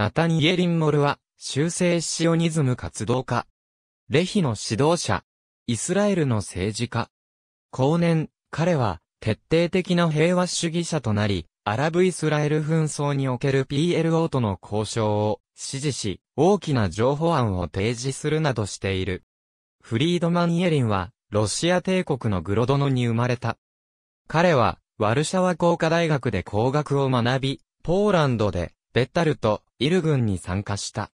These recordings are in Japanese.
ナタニエリン・モルは、修正シオニズム活動家。レヒの指導者。イスラエルの政治家。後年、彼は、徹底的な平和主義者となり、アラブ・イスラエル紛争における PLO との交渉を支持し、大きな情報案を提示するなどしている。フリードマン・イエリンは、ロシア帝国のグロドノに生まれた。彼は、ワルシャワ工科大学で工学を学び、ポーランドで、ベッタルとイル軍に参加した。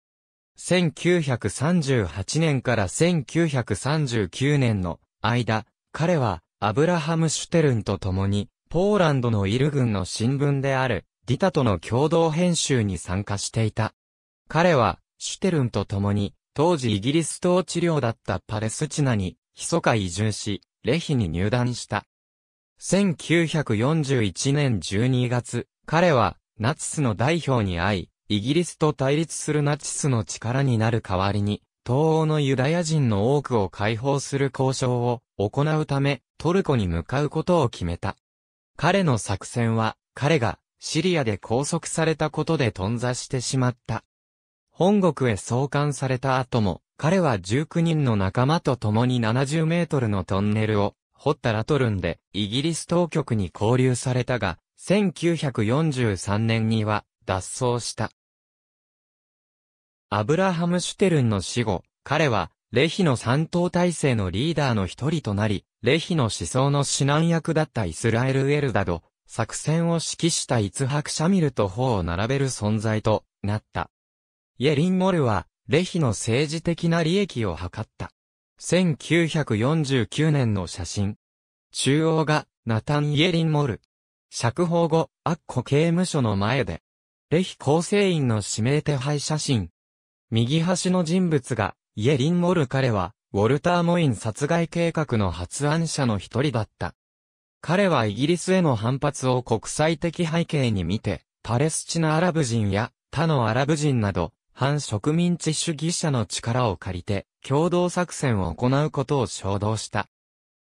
1938年から1939年の間、彼はアブラハム・シュテルンと共に、ポーランドのイル軍の新聞である、ディタとの共同編集に参加していた。彼は、シュテルンと共に、当時イギリス統治領だったパレスチナに、密か移住し、レヒに入団した。1941年12月、彼は、ナチスの代表に会い、イギリスと対立するナチスの力になる代わりに、東欧のユダヤ人の多くを解放する交渉を行うため、トルコに向かうことを決めた。彼の作戦は、彼がシリアで拘束されたことで頓挫してしまった。本国へ送還された後も、彼は19人の仲間と共に70メートルのトンネルを掘ったラトルンでイギリス当局に拘留されたが、1943年には脱走した。アブラハム・シュテルンの死後、彼は、レヒの三党体制のリーダーの一人となり、レヒの思想の指南役だったイスラエル・エルダド、作戦を指揮したイツハク・シャミルと法を並べる存在となった。イェリン・モルは、レヒの政治的な利益を図った。1949年の写真。中央が、ナタン・イェリン・モル。釈放後、アッコ刑務所の前で。レヒ構成員の指名手配写真。右端の人物が、イエリン・モル彼は、ウォルター・モイン殺害計画の発案者の一人だった。彼はイギリスへの反発を国際的背景に見て、パレスチナアラブ人や他のアラブ人など、反植民地主義者の力を借りて、共同作戦を行うことを衝動した。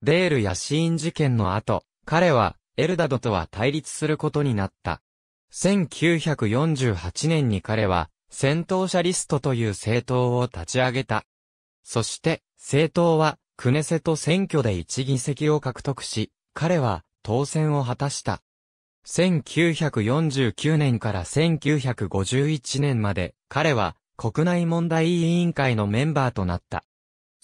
デールやシーン事件の後、彼は、エルダドとは対立することになった。1948年に彼は、戦闘者リストという政党を立ち上げた。そして、政党は、クネセと選挙で一議席を獲得し、彼は当選を果たした。1949年から1951年まで、彼は国内問題委員会のメンバーとなった。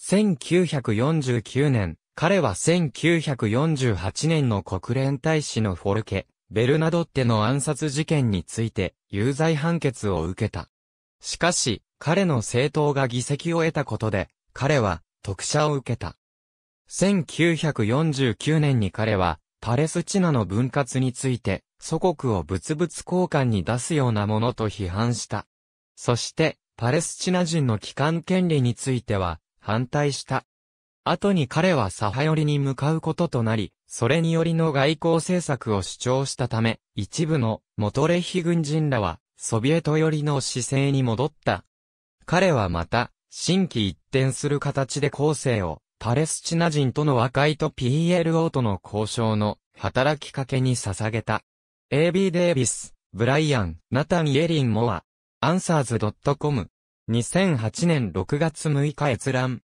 1949年、彼は1948年の国連大使のフォルケ、ベルナドッテの暗殺事件について有罪判決を受けた。しかし、彼の政党が議席を得たことで、彼は特赦を受けた。1949年に彼は、パレスチナの分割について、祖国を物々交換に出すようなものと批判した。そして、パレスチナ人の帰還権利については、反対した。後に彼は左派寄りに向かうこととなり、それによりの外交政策を主張したため、一部のモトレヒ軍人らはソビエト寄りの姿勢に戻った。彼はまた、新規一転する形で後世を、パレスチナ人との和解と PLO との交渉の働きかけに捧げた。AB デイビス、ブライアン、ナタン・イエリン・モア、アンサーズ .com、2008年6月6日閲覧。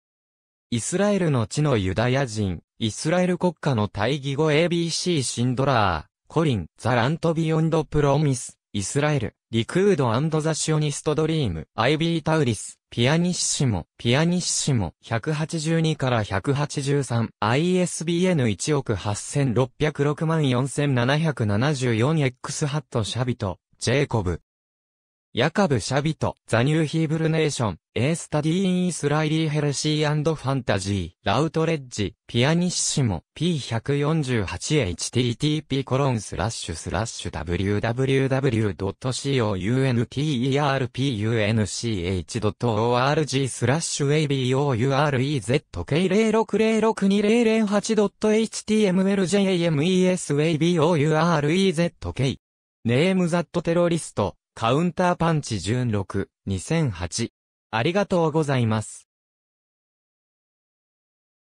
イスラエルの地のユダヤ人、イスラエル国家の大義語 ABC シンドラー、コリン、ザ・ラント・ビヨンド・プロミス、イスラエル、リクードザシオニストドリーム、アイビータウリス、ピアニッシモ、ピアニッシモ、182から183、ISBN 1億8606万 4774X ハットシャビト、ジェイコブ、ヤカブ・シャビト、ザ・ニュー・ヒーブル・ネーション、エースタディー・イン・スライリー・ヘルシー・ファンタジー、ラウトレッジ、ピアニッシモ、P148http コロンスラッシュスラッシュ www.counterpunch.org スラッシュ abourezk0606208.htmljmesabourezk ネームザットテロリストカウンターパンチ16、2008。ありがとうございます。